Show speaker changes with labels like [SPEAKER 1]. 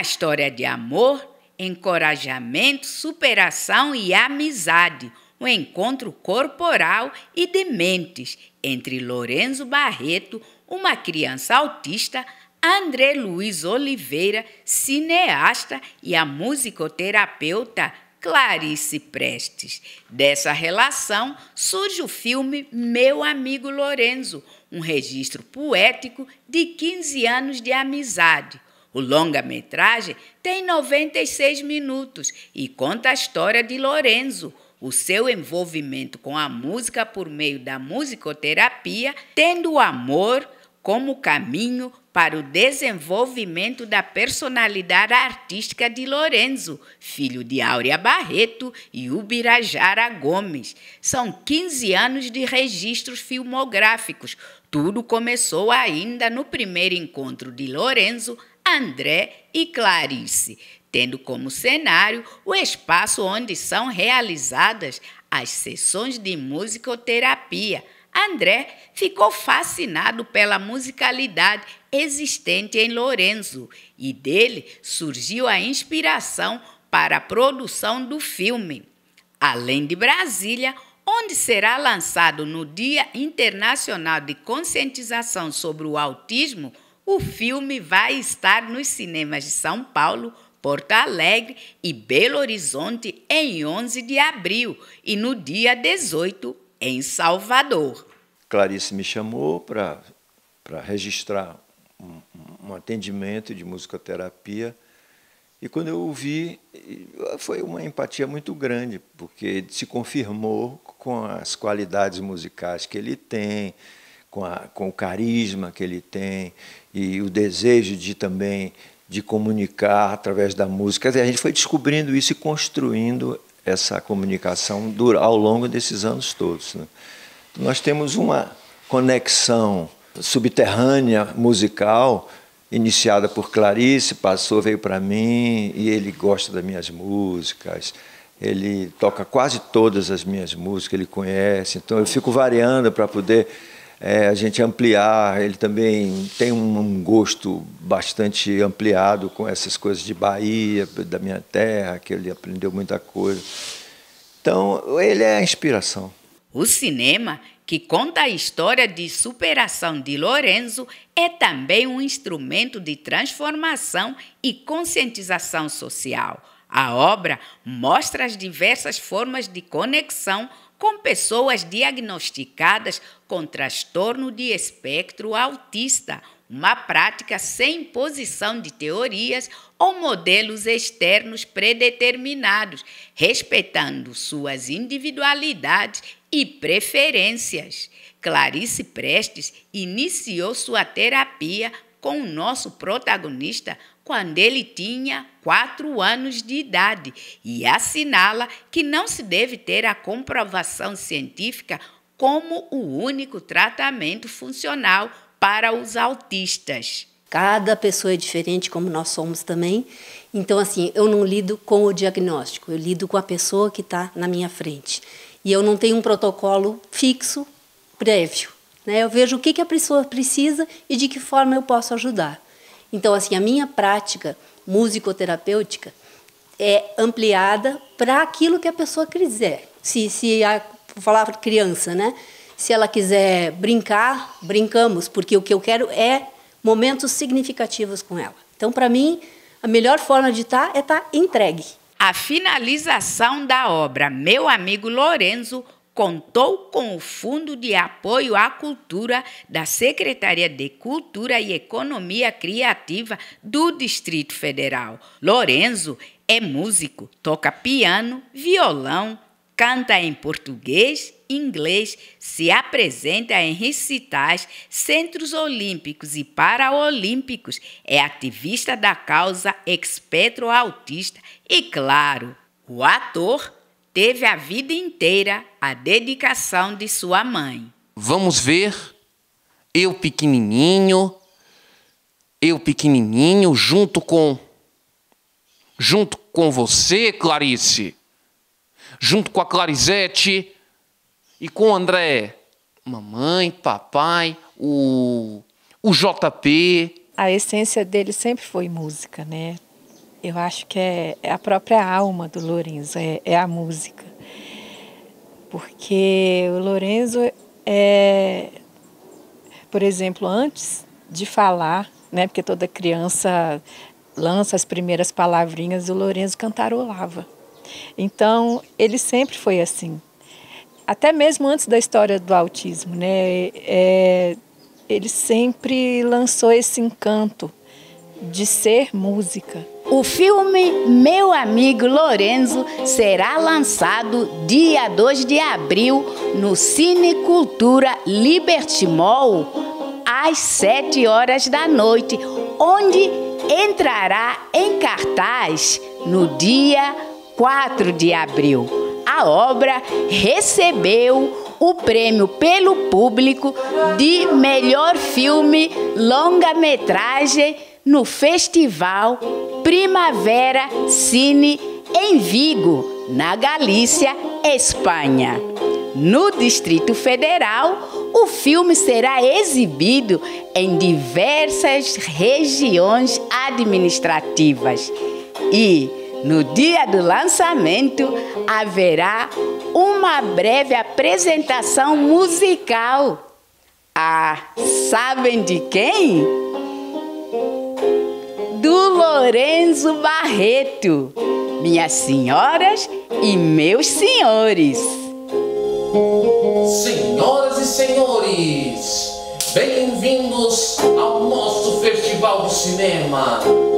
[SPEAKER 1] Uma história de amor, encorajamento, superação e amizade. Um encontro corporal e de mentes entre Lorenzo Barreto, uma criança autista, André Luiz Oliveira, cineasta, e a musicoterapeuta Clarice Prestes. Dessa relação surge o filme Meu Amigo Lorenzo, um registro poético de 15 anos de amizade o longa-metragem tem 96 minutos e conta a história de Lorenzo. O seu envolvimento com a música por meio da musicoterapia, tendo o amor como caminho para o desenvolvimento da personalidade artística de Lorenzo, filho de Áurea Barreto e Ubirajara Gomes. São 15 anos de registros filmográficos. Tudo começou ainda no primeiro encontro de Lorenzo André e Clarice, tendo como cenário o espaço onde são realizadas as sessões de musicoterapia. André ficou fascinado pela musicalidade existente em Lorenzo e dele surgiu a inspiração para a produção do filme. Além de Brasília, onde será lançado no Dia Internacional de Conscientização sobre o Autismo, o filme vai estar nos cinemas de São Paulo, Porto Alegre e Belo Horizonte em 11 de abril e no dia 18
[SPEAKER 2] em Salvador. Clarice me chamou para registrar um, um, atendimento de musicoterapia e quando eu ouvi foi uma empatia muito grande porque se confirmou com as qualidades musicais que ele tem, com, a, com o carisma que ele tem e o desejo de também de comunicar através da música. A gente foi descobrindo isso e construindo essa comunicação ao longo desses anos todos. Né? Então, nós temos uma conexão subterrânea musical iniciada por Clarice, passou, veio para mim e ele gosta das minhas músicas. Ele toca quase todas as minhas músicas, ele conhece. Então eu fico variando para poder é, a gente ampliar. Ele também tem um gosto bastante ampliado com essas coisas de Bahia, da minha terra, que ele aprendeu muita coisa. Então, ele é a inspiração.
[SPEAKER 1] O cinema, que conta a história de superação de Lorenzo, é também um instrumento de transformação e conscientização social. A obra mostra as diversas formas de conexão com pessoas diagnosticadas com transtorno de espectro autista, uma prática sem imposição de teorias ou modelos externos predeterminados, respeitando suas individualidades e preferências. Clarice Prestes iniciou sua terapia com o nosso protagonista quando ele tinha quatro anos de idade e assinala que não se deve ter a comprovação científica como o único tratamento funcional para os autistas. Cada pessoa é diferente, como nós somos também. Então, assim, eu não lido com o diagnóstico, eu lido com a pessoa que está na minha frente. E eu não tenho um protocolo fixo, prévio. Né? Eu vejo o que, que a pessoa precisa e de que forma eu posso ajudar. Então, assim, a minha prática musicoterapêutica é ampliada para aquilo que a pessoa quiser. Se, se a vou falar criança, né? Se ela quiser brincar, brincamos, porque o que eu quero é momentos significativos com ela. Então, para mim, a melhor forma de estar tá é estar tá entregue. A finalização da obra, meu amigo Lorenzo contou com o Fundo de Apoio à Cultura da Secretaria de Cultura e Economia Criativa do Distrito Federal. Lorenzo é músico, toca piano, violão, canta em português, inglês, se apresenta em recitais, centros olímpicos e paraolímpicos, é ativista da causa espectro autista e, claro, o ator teve a vida inteira a dedicação de sua mãe.
[SPEAKER 2] Vamos ver eu pequenininho, eu pequenininho junto com junto com você, Clarice junto com a Clarizete e com o André. Mamãe, papai, o, o JP.
[SPEAKER 1] A essência dele sempre foi música, né? Eu acho que é, é a própria alma do Lourenço, é, é a música. Porque o Lourenço é, por exemplo, antes de falar, né? Porque toda criança lança as primeiras palavrinhas, o Lourenço cantarolava. Então, ele sempre foi assim. Até mesmo antes da história do autismo, né? É, ele sempre lançou esse encanto de ser música. O filme Meu Amigo Lorenzo será lançado dia 2 de abril no Cine Cultura Libertimol às 7 horas da noite, onde entrará em cartaz no dia 4 de abril. A obra recebeu o prêmio pelo público de melhor filme longa-metragem no Festival Primavera Cine em Vigo, na Galícia, Espanha. No Distrito Federal, o filme será exibido em diversas regiões administrativas e no dia do lançamento, haverá uma breve apresentação musical. Ah, sabem de quem? Do Lorenzo Barreto, minhas senhoras e meus senhores. Senhoras e senhores, bem-vindos
[SPEAKER 2] ao nosso Festival de Cinema.